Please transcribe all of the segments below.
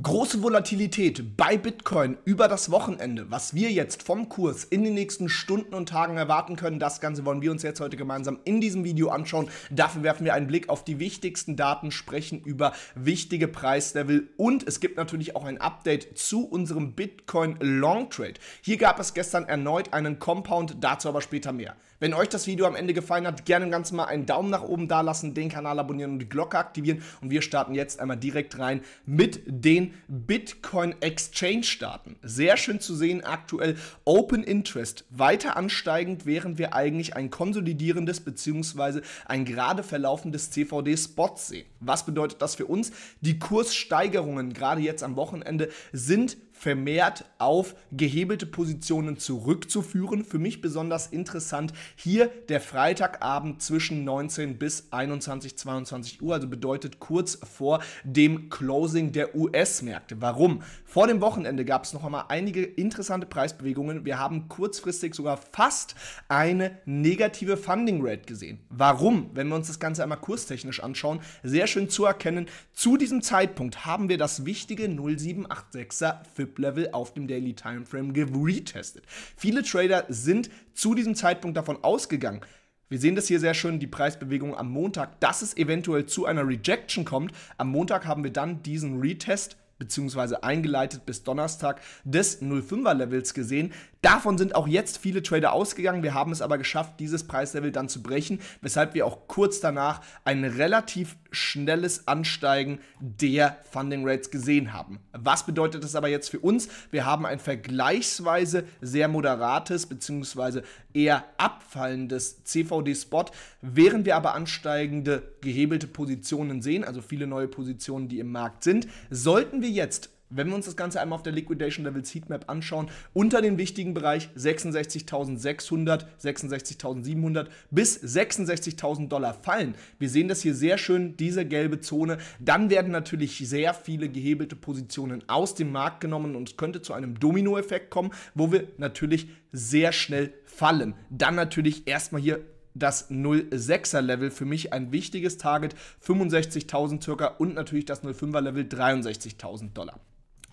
große Volatilität bei Bitcoin über das Wochenende, was wir jetzt vom Kurs in den nächsten Stunden und Tagen erwarten können, das Ganze wollen wir uns jetzt heute gemeinsam in diesem Video anschauen. Dafür werfen wir einen Blick auf die wichtigsten Daten, sprechen über wichtige Preislevel und es gibt natürlich auch ein Update zu unserem Bitcoin Long Trade. Hier gab es gestern erneut einen Compound, dazu aber später mehr. Wenn euch das Video am Ende gefallen hat, gerne ganz mal einen Daumen nach oben da lassen, den Kanal abonnieren und die Glocke aktivieren. Und wir starten jetzt einmal direkt rein mit den Bitcoin Exchange Starten. Sehr schön zu sehen, aktuell Open Interest weiter ansteigend, während wir eigentlich ein konsolidierendes bzw. ein gerade verlaufendes CVD Spot sehen. Was bedeutet das für uns? Die Kurssteigerungen gerade jetzt am Wochenende sind vermehrt auf gehebelte Positionen zurückzuführen. Für mich besonders interessant hier der Freitagabend zwischen 19 bis 21, 22 Uhr, also bedeutet kurz vor dem Closing der US-Märkte. Warum? Vor dem Wochenende gab es noch einmal einige interessante Preisbewegungen. Wir haben kurzfristig sogar fast eine negative Funding Rate gesehen. Warum? Wenn wir uns das Ganze einmal kurstechnisch anschauen, sehr schön zu erkennen. Zu diesem Zeitpunkt haben wir das wichtige 0786er fip level auf dem Daily Timeframe geretestet. Viele Trader sind zu diesem Zeitpunkt davon ausgegangen, wir sehen das hier sehr schön, die Preisbewegung am Montag, dass es eventuell zu einer Rejection kommt. Am Montag haben wir dann diesen Retest beziehungsweise eingeleitet bis Donnerstag des 05er Levels gesehen. Davon sind auch jetzt viele Trader ausgegangen. Wir haben es aber geschafft, dieses Preislevel dann zu brechen, weshalb wir auch kurz danach ein relativ schnelles Ansteigen der Funding Rates gesehen haben. Was bedeutet das aber jetzt für uns? Wir haben ein vergleichsweise sehr moderates bzw. eher abfallendes CVD-Spot, während wir aber ansteigende gehebelte Positionen sehen, also viele neue Positionen, die im Markt sind. Sollten wir jetzt wenn wir uns das Ganze einmal auf der Liquidation Levels Heatmap anschauen, unter dem wichtigen Bereich 66.600, 66.700 bis 66.000 Dollar fallen. Wir sehen das hier sehr schön, diese gelbe Zone. Dann werden natürlich sehr viele gehebelte Positionen aus dem Markt genommen und es könnte zu einem Dominoeffekt kommen, wo wir natürlich sehr schnell fallen. Dann natürlich erstmal hier das 06er Level für mich ein wichtiges Target 65.000 circa und natürlich das 05er Level 63.000 Dollar.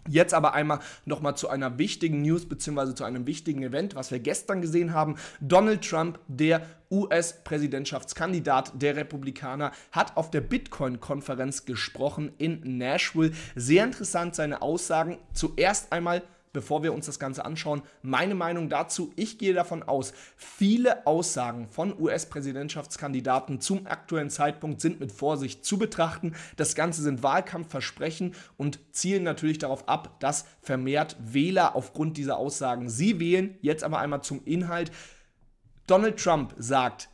Jetzt aber einmal nochmal zu einer wichtigen News bzw. zu einem wichtigen Event, was wir gestern gesehen haben. Donald Trump, der US-Präsidentschaftskandidat der Republikaner, hat auf der Bitcoin-Konferenz gesprochen in Nashville. Sehr interessant seine Aussagen. Zuerst einmal bevor wir uns das Ganze anschauen, meine Meinung dazu. Ich gehe davon aus, viele Aussagen von US-Präsidentschaftskandidaten zum aktuellen Zeitpunkt sind mit Vorsicht zu betrachten. Das Ganze sind Wahlkampfversprechen und zielen natürlich darauf ab, dass vermehrt Wähler aufgrund dieser Aussagen sie wählen. Jetzt aber einmal zum Inhalt. Donald Trump sagt,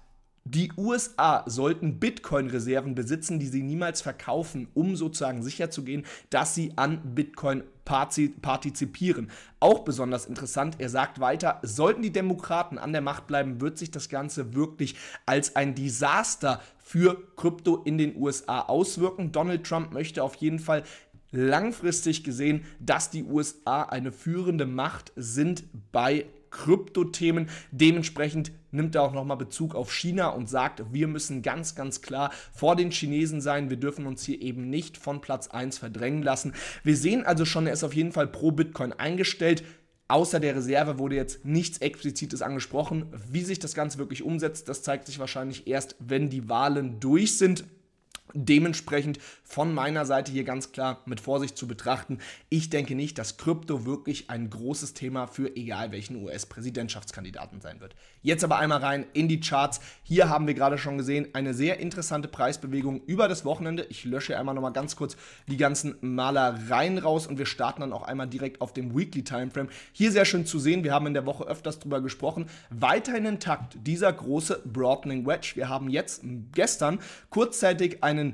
die USA sollten Bitcoin-Reserven besitzen, die sie niemals verkaufen, um sozusagen sicherzugehen, dass sie an Bitcoin partizipieren. Auch besonders interessant, er sagt weiter, sollten die Demokraten an der Macht bleiben, wird sich das Ganze wirklich als ein Desaster für Krypto in den USA auswirken. Donald Trump möchte auf jeden Fall langfristig gesehen, dass die USA eine führende Macht sind bei Kryptothemen. Dementsprechend nimmt er auch nochmal Bezug auf China und sagt, wir müssen ganz, ganz klar vor den Chinesen sein. Wir dürfen uns hier eben nicht von Platz 1 verdrängen lassen. Wir sehen also schon, er ist auf jeden Fall pro Bitcoin eingestellt. Außer der Reserve wurde jetzt nichts Explizites angesprochen. Wie sich das Ganze wirklich umsetzt, das zeigt sich wahrscheinlich erst, wenn die Wahlen durch sind. Dementsprechend von meiner Seite hier ganz klar mit Vorsicht zu betrachten. Ich denke nicht, dass Krypto wirklich ein großes Thema für egal welchen US-Präsidentschaftskandidaten sein wird. Jetzt aber einmal rein in die Charts. Hier haben wir gerade schon gesehen eine sehr interessante Preisbewegung über das Wochenende. Ich lösche einmal nochmal ganz kurz die ganzen Malereien raus und wir starten dann auch einmal direkt auf dem Weekly Timeframe. Hier sehr schön zu sehen. Wir haben in der Woche öfters drüber gesprochen. Weiterhin intakt dieser große Broadening Wedge. Wir haben jetzt gestern kurzzeitig einen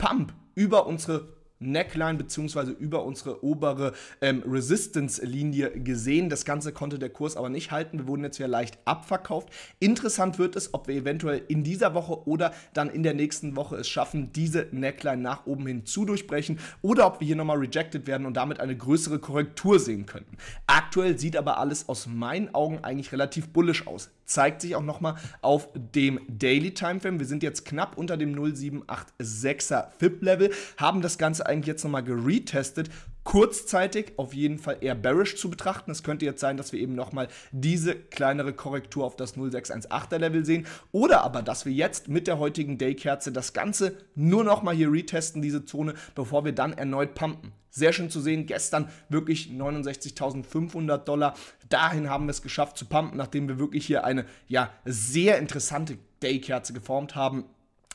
Pump über unsere Neckline beziehungsweise über unsere obere ähm, Resistance-Linie gesehen. Das Ganze konnte der Kurs aber nicht halten. Wir wurden jetzt ja leicht abverkauft. Interessant wird es, ob wir eventuell in dieser Woche oder dann in der nächsten Woche es schaffen, diese Neckline nach oben hin zu durchbrechen oder ob wir hier nochmal rejected werden und damit eine größere Korrektur sehen könnten. Aktuell sieht aber alles aus meinen Augen eigentlich relativ bullisch aus zeigt sich auch nochmal auf dem Daily Timeframe. Wir sind jetzt knapp unter dem 0786er FIP-Level, haben das Ganze eigentlich jetzt nochmal geretestet. Kurzzeitig auf jeden Fall eher bearish zu betrachten. Es könnte jetzt sein, dass wir eben nochmal diese kleinere Korrektur auf das 0618er Level sehen. Oder aber, dass wir jetzt mit der heutigen Daykerze das Ganze nur nochmal hier retesten, diese Zone, bevor wir dann erneut pumpen. Sehr schön zu sehen. Gestern wirklich 69.500 Dollar. Dahin haben wir es geschafft zu pumpen, nachdem wir wirklich hier eine ja, sehr interessante Daykerze geformt haben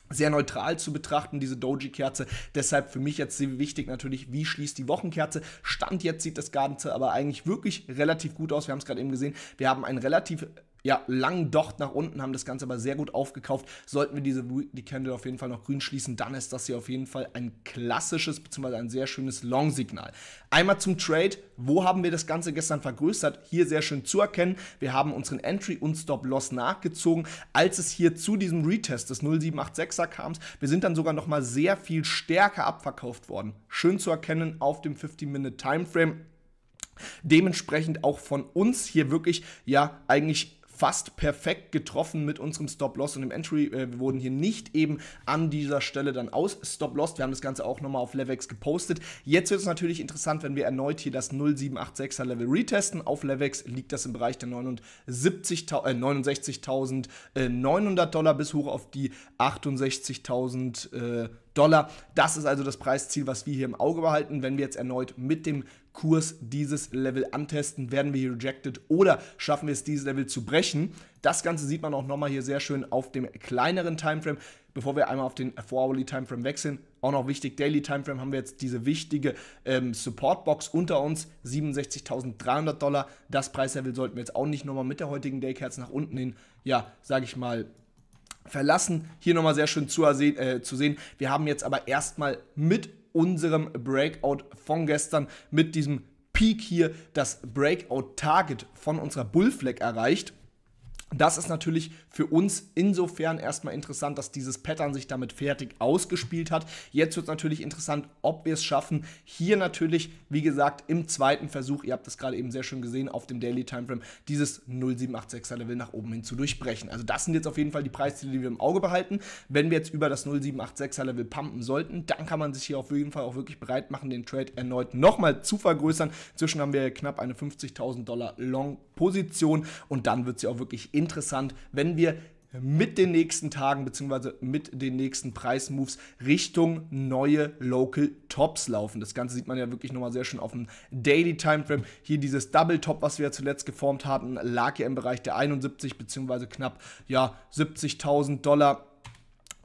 sehr neutral zu betrachten, diese Doji-Kerze. Deshalb für mich jetzt sehr wichtig natürlich, wie schließt die Wochenkerze. Stand jetzt sieht das Ganze aber eigentlich wirklich relativ gut aus. Wir haben es gerade eben gesehen. Wir haben ein relativ ja, lang Docht nach unten, haben das Ganze aber sehr gut aufgekauft. Sollten wir diese Weekly Candle auf jeden Fall noch grün schließen, dann ist das hier auf jeden Fall ein klassisches bzw. ein sehr schönes Long-Signal. Einmal zum Trade. Wo haben wir das Ganze gestern vergrößert? Hier sehr schön zu erkennen. Wir haben unseren Entry und Stop-Loss nachgezogen, als es hier zu diesem Retest des 0786er kam. Wir sind dann sogar nochmal sehr viel stärker abverkauft worden. Schön zu erkennen auf dem 50-Minute-Timeframe. Dementsprechend auch von uns hier wirklich ja eigentlich fast perfekt getroffen mit unserem Stop-Loss und dem Entry. Äh, wir wurden hier nicht eben an dieser Stelle dann aus Stop-Loss. Wir haben das Ganze auch nochmal auf Levex gepostet. Jetzt wird es natürlich interessant, wenn wir erneut hier das 0786er Level retesten. Auf Levex liegt das im Bereich der 69.900 äh, 69 Dollar bis hoch auf die 68.000 äh, Dollar. Das ist also das Preisziel, was wir hier im Auge behalten. Wenn wir jetzt erneut mit dem Kurs dieses Level antesten. Werden wir hier rejected oder schaffen wir es, dieses Level zu brechen? Das Ganze sieht man auch nochmal hier sehr schön auf dem kleineren Timeframe. Bevor wir einmal auf den 4-Hourly Timeframe wechseln, auch noch wichtig, Daily Timeframe haben wir jetzt diese wichtige ähm, Supportbox unter uns, 67.300 Dollar. Das Preislevel sollten wir jetzt auch nicht nochmal mit der heutigen Daykerze nach unten hin, ja, sage ich mal, verlassen. Hier nochmal sehr schön zu, äh, zu sehen. Wir haben jetzt aber erstmal mit unserem Breakout von gestern mit diesem Peak hier, das Breakout-Target von unserer Bullflag erreicht. Das ist natürlich für uns insofern erstmal interessant, dass dieses Pattern sich damit fertig ausgespielt hat. Jetzt wird es natürlich interessant, ob wir es schaffen, hier natürlich, wie gesagt, im zweiten Versuch, ihr habt das gerade eben sehr schön gesehen, auf dem Daily Timeframe, dieses 0786er Level nach oben hin zu durchbrechen. Also das sind jetzt auf jeden Fall die Preisziele, die wir im Auge behalten. Wenn wir jetzt über das 0786er Level pumpen sollten, dann kann man sich hier auf jeden Fall auch wirklich bereit machen, den Trade erneut nochmal zu vergrößern. Inzwischen haben wir knapp eine 50.000 Dollar Long-Position und dann wird sie auch wirklich in interessant, wenn wir mit den nächsten Tagen bzw. mit den nächsten Preismoves Richtung neue Local Tops laufen. Das Ganze sieht man ja wirklich nochmal sehr schön auf dem Daily Timeframe. Hier dieses Double Top, was wir ja zuletzt geformt hatten, lag ja im Bereich der 71 bzw. knapp ja, 70.000 Dollar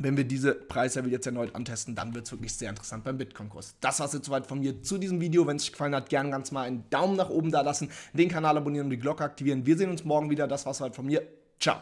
wenn wir diese Preislevel jetzt erneut antesten, dann wird es wirklich sehr interessant beim Bitcoin-Kurs. Das war es jetzt soweit von mir zu diesem Video. Wenn es euch gefallen hat, gerne ganz mal einen Daumen nach oben da lassen, den Kanal abonnieren und die Glocke aktivieren. Wir sehen uns morgen wieder. Das war es soweit von mir. Ciao.